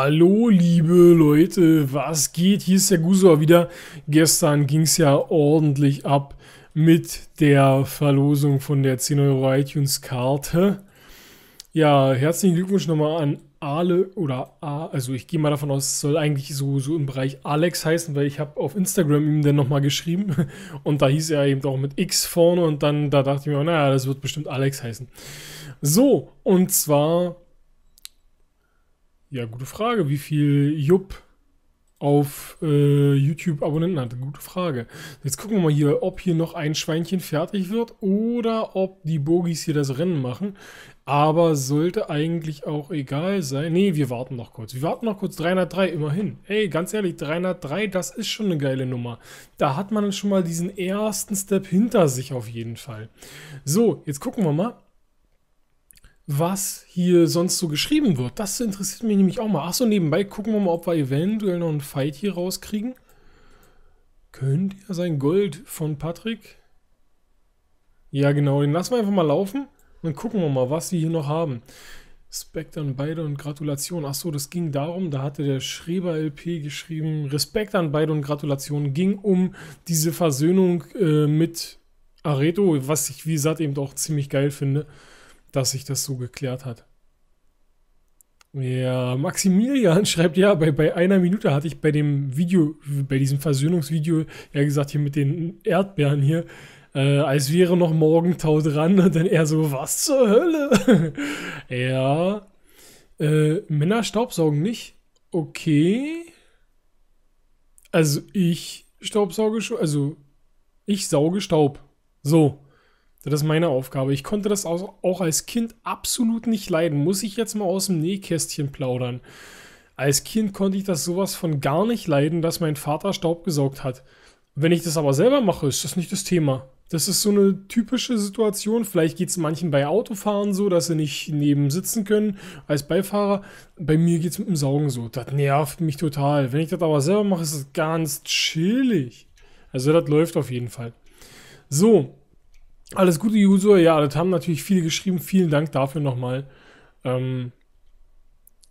Hallo liebe Leute, was geht? Hier ist der Gusor wieder. Gestern ging es ja ordentlich ab mit der Verlosung von der 10 Euro iTunes Karte. Ja, herzlichen Glückwunsch nochmal an Ale oder A, also ich gehe mal davon aus, es soll eigentlich so, so im Bereich Alex heißen, weil ich habe auf Instagram ihm dann nochmal geschrieben und da hieß er eben auch mit X vorne und dann da dachte ich mir, naja, das wird bestimmt Alex heißen. So, und zwar ja, gute Frage, wie viel Jupp auf äh, YouTube Abonnenten hat. Gute Frage. Jetzt gucken wir mal hier, ob hier noch ein Schweinchen fertig wird oder ob die Bogis hier das Rennen machen. Aber sollte eigentlich auch egal sein. Ne, wir warten noch kurz. Wir warten noch kurz. 303 immerhin. Ey, ganz ehrlich, 303, das ist schon eine geile Nummer. Da hat man schon mal diesen ersten Step hinter sich auf jeden Fall. So, jetzt gucken wir mal was hier sonst so geschrieben wird. Das interessiert mich nämlich auch mal. Achso, nebenbei gucken wir mal, ob wir eventuell noch einen Fight hier rauskriegen. Könnt ja sein Gold von Patrick. Ja, genau, den lassen wir einfach mal laufen. dann gucken wir mal, was sie hier noch haben. Respekt an beide und Gratulation. Achso, das ging darum, da hatte der Schreber LP geschrieben, Respekt an beide und Gratulation ging um diese Versöhnung äh, mit Areto, was ich, wie gesagt, eben auch ziemlich geil finde dass sich das so geklärt hat. Ja, Maximilian schreibt ja, bei, bei einer Minute hatte ich bei dem Video, bei diesem Versöhnungsvideo, ja gesagt, hier mit den Erdbeeren hier, äh, als wäre noch Morgentau dran und dann er so, was zur Hölle? ja. Äh, Männer staubsaugen nicht. Okay. Also ich staubsauge schon, also ich sauge Staub. So. Das ist meine Aufgabe. Ich konnte das auch als Kind absolut nicht leiden. Muss ich jetzt mal aus dem Nähkästchen plaudern. Als Kind konnte ich das sowas von gar nicht leiden, dass mein Vater Staub gesaugt hat. Wenn ich das aber selber mache, ist das nicht das Thema. Das ist so eine typische Situation. Vielleicht geht es manchen bei Autofahren so, dass sie nicht neben sitzen können als Beifahrer. Bei mir geht es mit dem Saugen so. Das nervt mich total. Wenn ich das aber selber mache, ist es ganz chillig. Also das läuft auf jeden Fall. So, alles Gute, User. Ja, das haben natürlich viele geschrieben. Vielen Dank dafür nochmal. Ähm,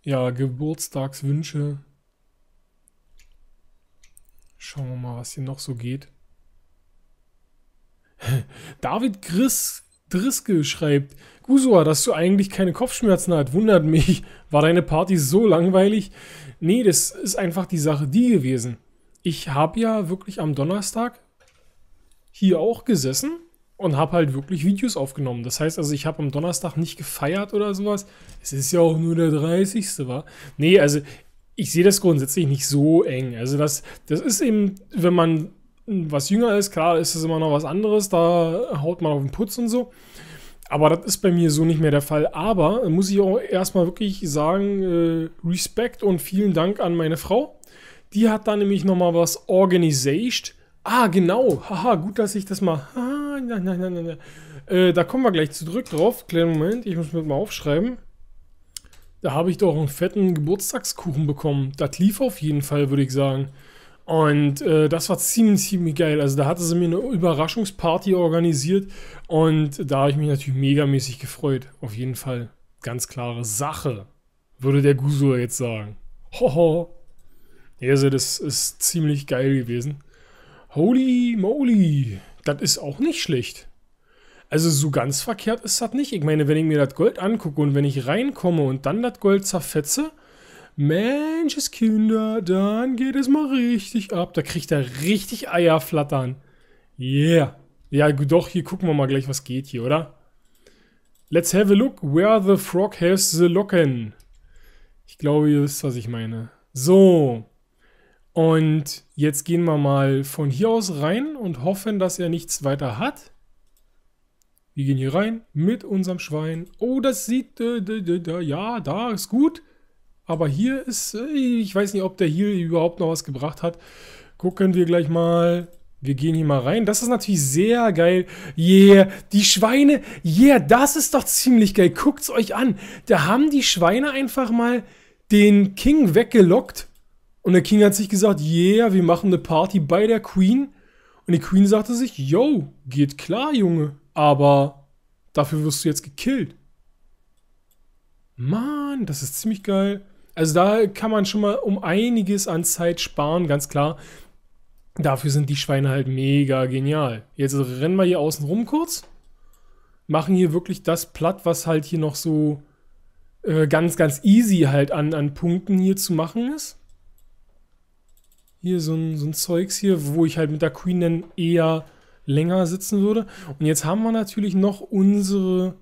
ja, Geburtstagswünsche. Schauen wir mal, was hier noch so geht. David Chris Driske schreibt, Gusua, dass du eigentlich keine Kopfschmerzen hast, wundert mich. War deine Party so langweilig? Nee, das ist einfach die Sache die gewesen. Ich habe ja wirklich am Donnerstag hier auch gesessen und habe halt wirklich Videos aufgenommen. Das heißt also, ich habe am Donnerstag nicht gefeiert oder sowas. Es ist ja auch nur der 30. war. Nee, also ich sehe das grundsätzlich nicht so eng. Also das, das ist eben, wenn man was jünger ist, klar ist es immer noch was anderes, da haut man auf den Putz und so. Aber das ist bei mir so nicht mehr der Fall. Aber muss ich auch erstmal wirklich sagen, äh, Respekt und vielen Dank an meine Frau. Die hat da nämlich nochmal was organisiert. Ah, genau. Haha, gut, dass ich das mal. Haha nein, nein, nein, nein, nein. Äh, da kommen wir gleich zurück drauf. Kleinen Moment, ich muss mir mal aufschreiben. Da habe ich doch einen fetten Geburtstagskuchen bekommen. Das lief auf jeden Fall, würde ich sagen. Und äh, das war ziemlich, ziemlich geil. Also da hatte sie mir eine Überraschungsparty organisiert und da habe ich mich natürlich megamäßig gefreut. Auf jeden Fall ganz klare Sache, würde der Guso jetzt sagen. Hoho. also das ist ziemlich geil gewesen. Holy moly das ist auch nicht schlecht. Also so ganz verkehrt ist das nicht. Ich meine, wenn ich mir das Gold angucke und wenn ich reinkomme und dann das Gold zerfetze, Mensch, Kinder, dann geht es mal richtig ab. Da kriegt er richtig Eier flattern. Yeah. Ja, doch, hier gucken wir mal gleich, was geht hier, oder? Let's have a look where the frog has the locken. Ich glaube, ihr wisst, was ich meine. So. Und jetzt gehen wir mal von hier aus rein und hoffen, dass er nichts weiter hat. Wir gehen hier rein mit unserem Schwein. Oh, das sieht... Äh, äh, ja, da ist gut. Aber hier ist... Äh, ich weiß nicht, ob der hier überhaupt noch was gebracht hat. Gucken wir gleich mal. Wir gehen hier mal rein. Das ist natürlich sehr geil. Yeah, die Schweine. Yeah, das ist doch ziemlich geil. Guckt es euch an. Da haben die Schweine einfach mal den King weggelockt und der King hat sich gesagt, yeah, wir machen eine Party bei der Queen. Und die Queen sagte sich, yo, geht klar, Junge, aber dafür wirst du jetzt gekillt. Mann, das ist ziemlich geil. Also da kann man schon mal um einiges an Zeit sparen, ganz klar. Dafür sind die Schweine halt mega genial. Jetzt rennen wir hier außen rum kurz. Machen hier wirklich das platt, was halt hier noch so äh, ganz, ganz easy halt an, an Punkten hier zu machen ist hier so ein, so ein Zeugs hier, wo ich halt mit der Queen dann eher länger sitzen würde. Und jetzt haben wir natürlich noch unsere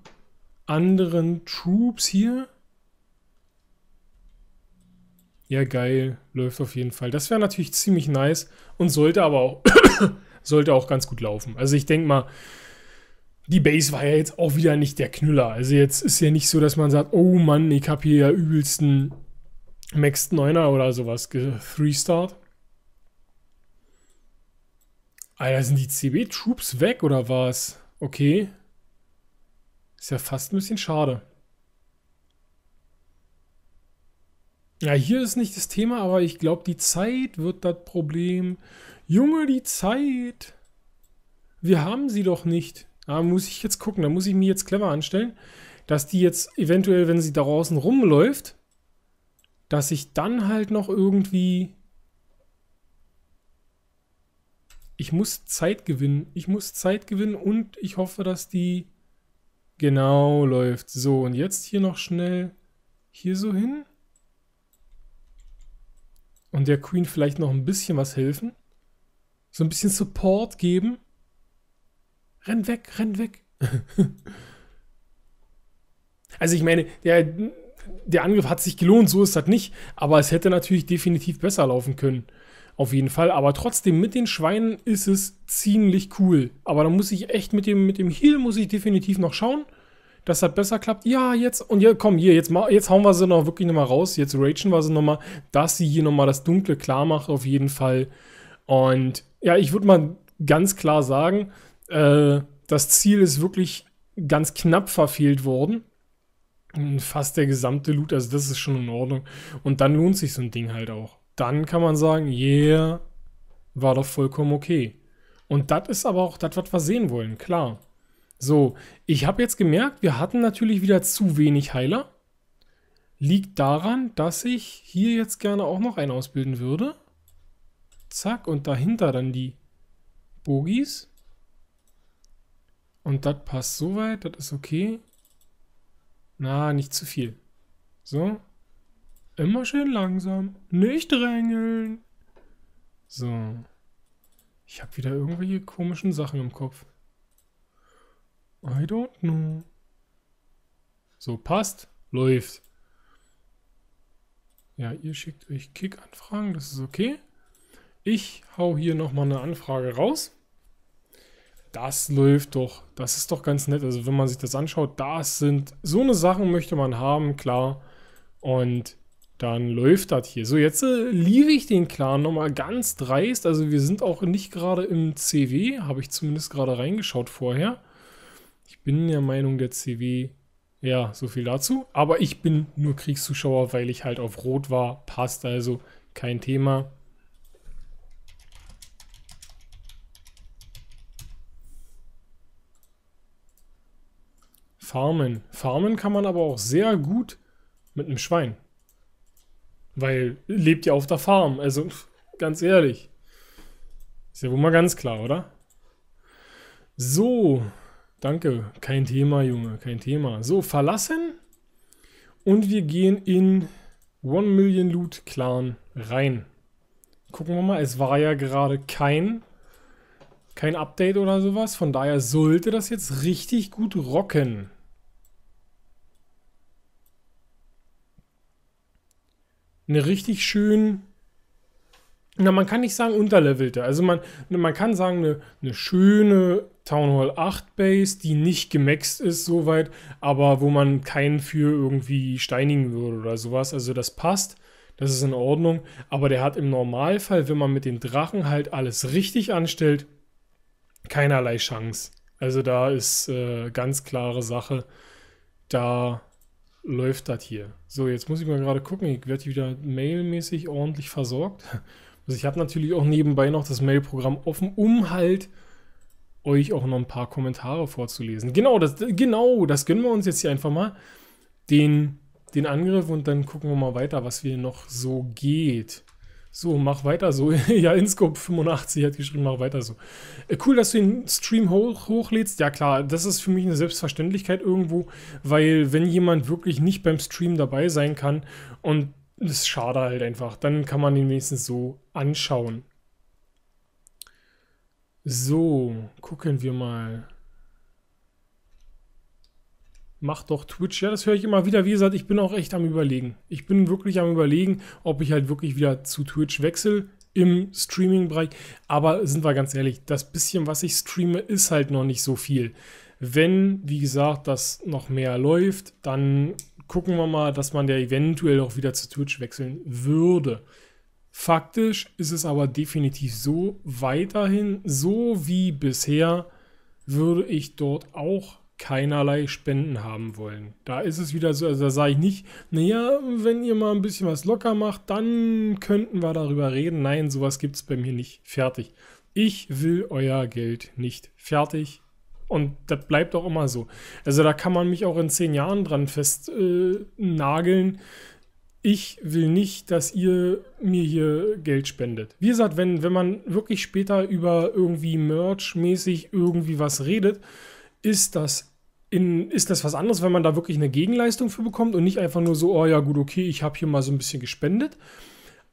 anderen Troops hier. Ja, geil. Läuft auf jeden Fall. Das wäre natürlich ziemlich nice und sollte aber auch, sollte auch ganz gut laufen. Also ich denke mal, die Base war ja jetzt auch wieder nicht der Knüller. Also jetzt ist ja nicht so, dass man sagt, oh Mann, ich habe hier ja übelsten Max 9er oder sowas 3-Start. Alter, sind die CB-Troops weg oder was? Okay. Ist ja fast ein bisschen schade. Ja, hier ist nicht das Thema, aber ich glaube, die Zeit wird das Problem. Junge, die Zeit. Wir haben sie doch nicht. Da muss ich jetzt gucken, da muss ich mich jetzt clever anstellen, dass die jetzt eventuell, wenn sie da draußen rumläuft, dass ich dann halt noch irgendwie ich muss Zeit gewinnen. Ich muss Zeit gewinnen und ich hoffe, dass die genau läuft. So, und jetzt hier noch schnell hier so hin. Und der Queen vielleicht noch ein bisschen was helfen. So ein bisschen Support geben. Renn weg, renn weg. also ich meine, der, der Angriff hat sich gelohnt, so ist das nicht. Aber es hätte natürlich definitiv besser laufen können auf jeden Fall. Aber trotzdem, mit den Schweinen ist es ziemlich cool. Aber da muss ich echt mit dem, mit dem Heal muss ich definitiv noch schauen, dass das besser klappt. Ja, jetzt, und ja, komm, hier, jetzt, jetzt hauen wir sie noch wirklich nochmal raus. Jetzt ragen wir sie nochmal, dass sie hier nochmal das Dunkle klar macht, auf jeden Fall. Und ja, ich würde mal ganz klar sagen, äh, das Ziel ist wirklich ganz knapp verfehlt worden fast der gesamte Loot, also das ist schon in Ordnung. Und dann lohnt sich so ein Ding halt auch dann kann man sagen, yeah, war doch vollkommen okay. Und das ist aber auch das, was wir sehen wollen, klar. So, ich habe jetzt gemerkt, wir hatten natürlich wieder zu wenig Heiler. Liegt daran, dass ich hier jetzt gerne auch noch einen ausbilden würde. Zack, und dahinter dann die Bogis. Und das passt soweit, das ist okay. Na, nicht zu viel. So, Immer schön langsam. Nicht drängeln. So. Ich habe wieder irgendwelche komischen Sachen im Kopf. I don't know. So, passt. Läuft. Ja, ihr schickt euch Kick-Anfragen. Das ist okay. Ich hau hier nochmal eine Anfrage raus. Das läuft doch. Das ist doch ganz nett. Also wenn man sich das anschaut, das sind so eine Sachen möchte man haben, klar. Und dann läuft das hier. So, jetzt äh, liebe ich den Clan nochmal ganz dreist. Also wir sind auch nicht gerade im CW, habe ich zumindest gerade reingeschaut vorher. Ich bin der Meinung, der CW, ja, so viel dazu. Aber ich bin nur Kriegszuschauer, weil ich halt auf Rot war. Passt also, kein Thema. Farmen. Farmen kann man aber auch sehr gut mit einem Schwein. Weil lebt ja auf der Farm. Also, ganz ehrlich. Ist ja wohl mal ganz klar, oder? So, danke. Kein Thema, Junge, kein Thema. So, verlassen. Und wir gehen in One Million Loot Clan rein. Gucken wir mal, es war ja gerade kein, kein Update oder sowas. Von daher sollte das jetzt richtig gut rocken. eine richtig schön, na, man kann nicht sagen unterlevelte. Also man, man kann sagen, eine, eine schöne Town Hall 8 Base, die nicht gemaxt ist soweit, aber wo man keinen für irgendwie steinigen würde oder sowas. Also das passt. Das ist in Ordnung, aber der hat im Normalfall, wenn man mit den Drachen halt alles richtig anstellt, keinerlei Chance. Also da ist äh, ganz klare Sache, da läuft das hier. So, jetzt muss ich mal gerade gucken. Ich werde wieder mailmäßig ordentlich versorgt. Also ich habe natürlich auch nebenbei noch das Mailprogramm offen, um halt euch auch noch ein paar Kommentare vorzulesen. Genau, das, genau, das gönnen wir uns jetzt hier einfach mal. Den, den Angriff und dann gucken wir mal weiter, was hier noch so geht. So, mach weiter so. ja, Inscope85 hat geschrieben, mach weiter so. Äh, cool, dass du den Stream hoch, hochlädst. Ja, klar, das ist für mich eine Selbstverständlichkeit irgendwo, weil wenn jemand wirklich nicht beim Stream dabei sein kann und das ist schade halt einfach, dann kann man den wenigstens so anschauen. So, gucken wir mal. Mach doch Twitch. Ja, das höre ich immer wieder. Wie gesagt, ich bin auch echt am Überlegen. Ich bin wirklich am Überlegen, ob ich halt wirklich wieder zu Twitch wechsle im Streaming-Bereich. Aber sind wir ganz ehrlich, das bisschen, was ich streame, ist halt noch nicht so viel. Wenn, wie gesagt, das noch mehr läuft, dann gucken wir mal, dass man ja eventuell auch wieder zu Twitch wechseln würde. Faktisch ist es aber definitiv so weiterhin, so wie bisher, würde ich dort auch keinerlei Spenden haben wollen. Da ist es wieder so, also da sage ich nicht, naja, wenn ihr mal ein bisschen was locker macht, dann könnten wir darüber reden. Nein, sowas gibt es bei mir nicht. Fertig. Ich will euer Geld nicht. Fertig. Und das bleibt auch immer so. Also da kann man mich auch in zehn Jahren dran festnageln. Äh, ich will nicht, dass ihr mir hier Geld spendet. Wie gesagt, wenn, wenn man wirklich später über irgendwie Merch-mäßig irgendwie was redet, ist das in, ist das was anderes, wenn man da wirklich eine Gegenleistung für bekommt und nicht einfach nur so, oh ja, gut, okay, ich habe hier mal so ein bisschen gespendet.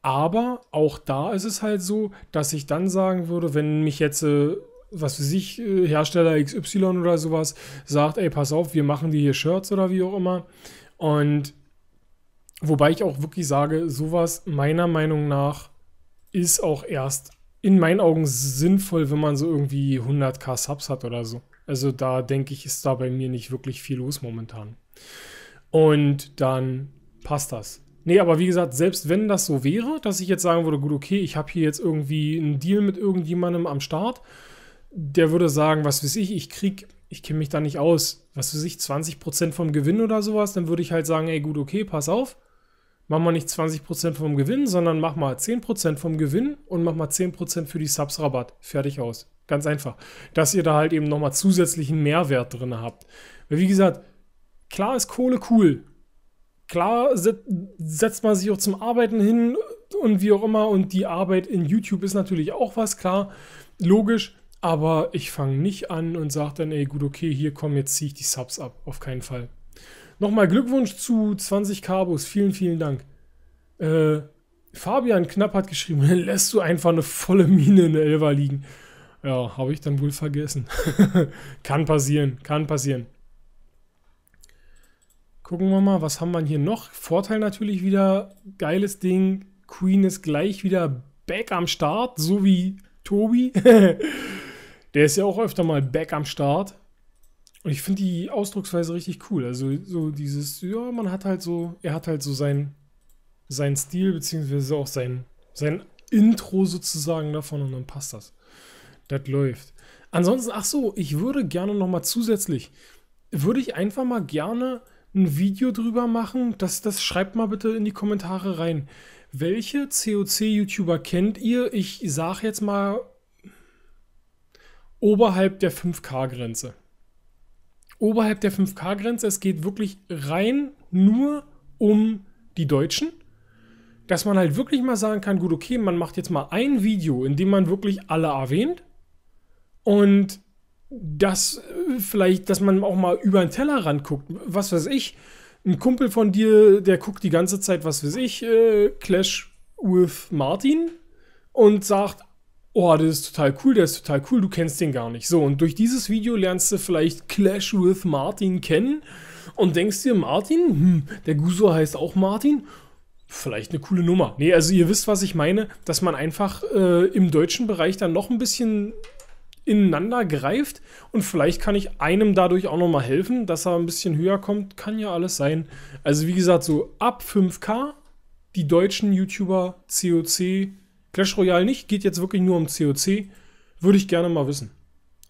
Aber auch da ist es halt so, dass ich dann sagen würde, wenn mich jetzt, äh, was für sich, äh, Hersteller XY oder sowas sagt, ey, pass auf, wir machen dir hier Shirts oder wie auch immer. Und wobei ich auch wirklich sage, sowas meiner Meinung nach ist auch erst in meinen Augen sinnvoll, wenn man so irgendwie 100k Subs hat oder so. Also da denke ich, ist da bei mir nicht wirklich viel los momentan. Und dann passt das. Nee, aber wie gesagt, selbst wenn das so wäre, dass ich jetzt sagen würde, gut, okay, ich habe hier jetzt irgendwie einen Deal mit irgendjemandem am Start, der würde sagen, was weiß ich, ich krieg, ich kenne mich da nicht aus, was weiß ich, 20% vom Gewinn oder sowas, dann würde ich halt sagen, ey, gut, okay, pass auf, mach mal nicht 20% vom Gewinn, sondern mach mal 10% vom Gewinn und mach mal 10% für die Subs-Rabatt. Fertig aus. Ganz einfach. Dass ihr da halt eben nochmal zusätzlichen Mehrwert drin habt. Weil wie gesagt, klar ist Kohle cool. Klar setzt man sich auch zum Arbeiten hin und wie auch immer. Und die Arbeit in YouTube ist natürlich auch was, klar. Logisch. Aber ich fange nicht an und sage dann, ey, gut, okay, hier komm, jetzt ziehe ich die Subs ab. Auf keinen Fall. Nochmal Glückwunsch zu 20 Cabos. Vielen, vielen Dank. Äh, Fabian Knapp hat geschrieben, lässt du einfach eine volle Mine in der Elva liegen. Ja, habe ich dann wohl vergessen. kann passieren, kann passieren. Gucken wir mal, was haben wir hier noch? Vorteil natürlich wieder, geiles Ding. Queen ist gleich wieder back am Start, so wie Tobi. Der ist ja auch öfter mal back am Start. Und ich finde die Ausdrucksweise richtig cool. Also so dieses, ja, man hat halt so, er hat halt so seinen sein Stil, beziehungsweise auch sein, sein Intro sozusagen davon und dann passt das. Das läuft. Ansonsten, ach so, ich würde gerne nochmal zusätzlich, würde ich einfach mal gerne ein Video drüber machen. Das, das schreibt mal bitte in die Kommentare rein. Welche COC-YouTuber kennt ihr? Ich sage jetzt mal oberhalb der 5K-Grenze. Oberhalb der 5K-Grenze, es geht wirklich rein nur um die Deutschen. Dass man halt wirklich mal sagen kann, gut, okay, man macht jetzt mal ein Video, in dem man wirklich alle erwähnt und dass äh, vielleicht, dass man auch mal über den Tellerrand guckt, was weiß ich. Ein Kumpel von dir, der guckt die ganze Zeit, was weiß ich, äh, Clash with Martin und sagt, oh, das ist total cool, der ist total cool, du kennst den gar nicht. So, und durch dieses Video lernst du vielleicht Clash with Martin kennen und denkst dir, Martin, hm, der Guso heißt auch Martin, vielleicht eine coole Nummer. Nee, also ihr wisst, was ich meine, dass man einfach äh, im deutschen Bereich dann noch ein bisschen ineinander greift und vielleicht kann ich einem dadurch auch nochmal helfen, dass er ein bisschen höher kommt, kann ja alles sein. Also wie gesagt, so ab 5k, die deutschen YouTuber, COC, Clash Royale nicht, geht jetzt wirklich nur um COC, würde ich gerne mal wissen.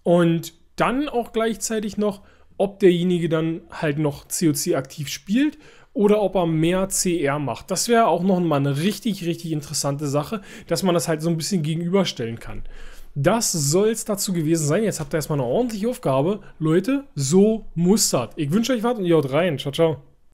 Und dann auch gleichzeitig noch, ob derjenige dann halt noch COC aktiv spielt oder ob er mehr CR macht. Das wäre auch nochmal eine richtig, richtig interessante Sache, dass man das halt so ein bisschen gegenüberstellen kann. Das soll es dazu gewesen sein. Jetzt habt ihr erstmal eine ordentliche Aufgabe. Leute, so mustert. Ich wünsche euch was und ihr haut rein. Ciao, ciao.